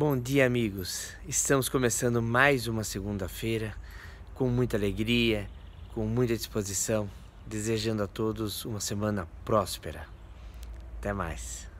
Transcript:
Bom dia, amigos. Estamos começando mais uma segunda-feira com muita alegria, com muita disposição, desejando a todos uma semana próspera. Até mais.